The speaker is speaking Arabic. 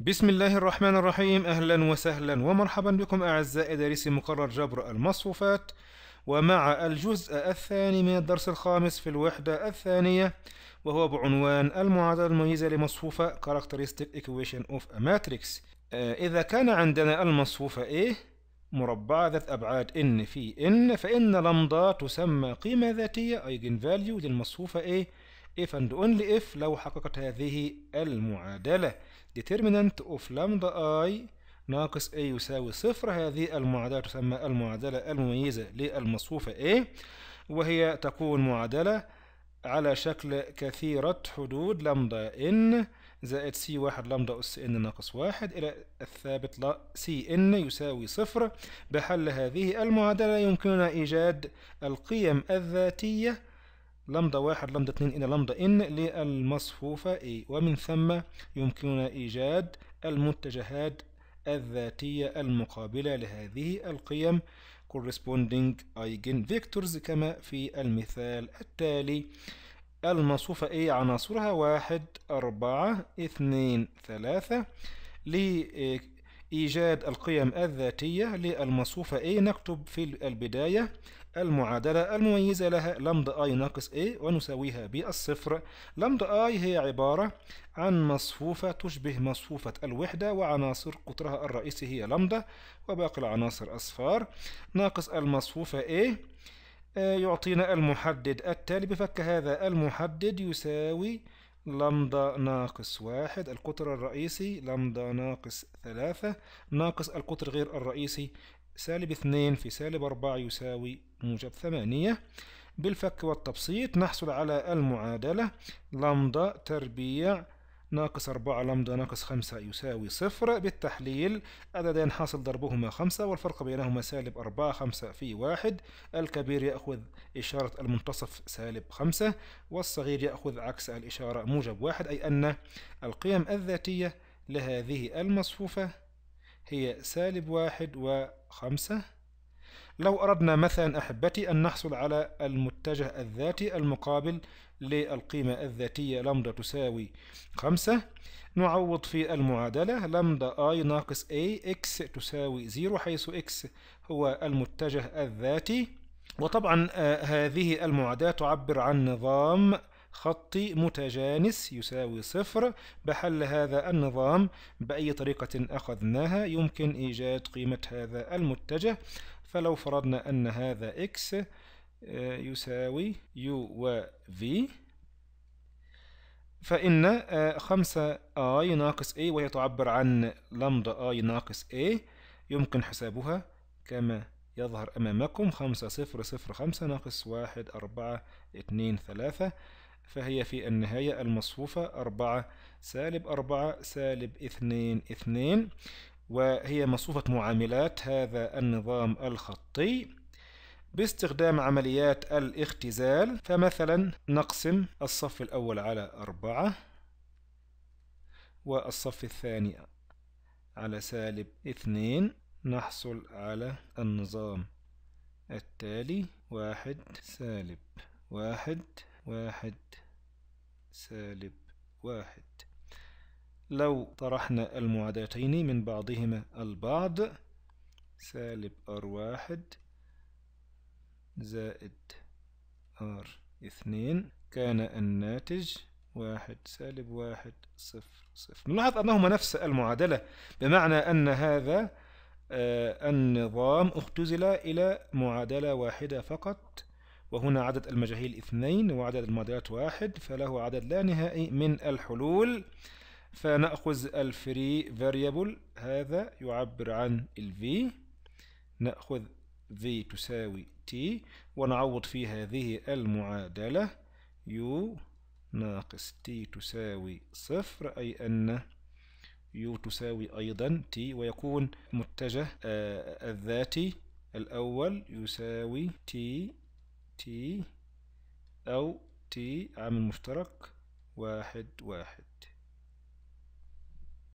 بسم الله الرحمن الرحيم أهلا وسهلا ومرحبا بكم أعزائي دارسي مقرر جبر المصفوفات ومع الجزء الثاني من الدرس الخامس في الوحدة الثانية وهو بعنوان المعادلة المميزة لمصفوفة Characteristic Equation of a Matrix آه، إذا كان عندنا المصفوفة A مربعة ذات أبعاد n في n فإن لمضة تسمى قيمة ذاتية Eigenvalue للمصفوفة A if and only if لو حققت هذه المعادلة determinant of lambda i ناقص a يساوي صفر هذه المعادلة تسمى المعادلة المميزة للمصفوفة a وهي تكون معادلة على شكل كثيرة حدود لمدا n زائد c واحد لمدا أس n ناقص واحد إلى الثابت لا c n يساوي صفر بحل هذه المعادلة يمكننا إيجاد القيم الذاتية لمدة واحد لمدة اثنين إلى لمدة إن للمصفوفة A ومن ثم يمكننا إيجاد المتجهات الذاتية المقابلة لهذه القيم corresponding eigenvectors كما في المثال التالي المصفوفة A عناصرها واحد أربعة اثنين ثلاثة إيجاد القيم الذاتية للمصفوفة A نكتب في البداية المعادلة المميزة لها لمدة i ناقص a ونساويها بالصفر لمدة i هي عبارة عن مصفوفة تشبه مصفوفة الوحدة وعناصر قطرها الرئيسي هي لمدة وباقي العناصر أصفار ناقص المصفوفة a آه، يعطينا المحدد التالي بفك هذا المحدد يساوي لمدة ناقص واحد القطر الرئيسي لمدة ناقص ثلاثة ناقص القطر غير الرئيسي سالب اثنين في سالب أربعة يساوي موجب ثمانية بالفك والتبسيط نحصل على المعادلة لمدة تربيع ناقص 4 لمدا ناقص 5 يساوي صفر بالتحليل عددين حاصل ضربهما 5 والفرق بينهما سالب 4 5 في 1 الكبير يأخذ إشارة المنتصف سالب 5 والصغير يأخذ عكس الإشارة موجب 1 أي أن القيم الذاتية لهذه المصفوفة هي سالب 1 5 لو أردنا مثلا أحبتي أن نحصل على المتجه الذاتي المقابل للقيمة الذاتية لمدة تساوي خمسة نعوض في المعادلة لمدة i ناقص a x تساوي 0 حيث x هو المتجه الذاتي وطبعا آه، هذه المعادلة تعبر عن نظام خط متجانس يساوي صفر بحل هذا النظام بأي طريقة أخذناها يمكن إيجاد قيمة هذا المتجه فلو فرضنا أن هذا X آه، يساوي U و V فإن 5i آه، ناقص A وهي تعبر عن لمدة i ناقص A يمكن حسابها كما يظهر أمامكم 5 0 0 5 ناقص 1 4 2 3 فهي في النهاية المصفوفة أربعة سالب أربعة سالب اثنين اثنين وهي مصفوفة معاملات هذا النظام الخطي باستخدام عمليات الاختزال فمثلا نقسم الصف الأول على أربعة والصف الثاني على سالب اثنين نحصل على النظام التالي واحد سالب واحد واحد سالب واحد لو طرحنا المعادلتين من بعضهما البعض سالب ار واحد زائد ار اثنين كان الناتج واحد سالب واحد صفر صفر نلاحظ أنهما نفس المعادلة بمعنى أن هذا آه، النظام اختزل إلى معادلة واحدة فقط وهنا عدد المجاهيل اثنين وعدد المعادلات واحد فله عدد لا نهائي من الحلول فنأخذ الفري فاريبل هذا يعبر عن ال v نأخذ v تساوي t ونعوض في هذه المعادلة u ناقص t تساوي صفر أي أن u تساوي أيضا t ويكون متجه آه، الذاتي الأول يساوي t تي أو تي عامل مشترك واحد واحد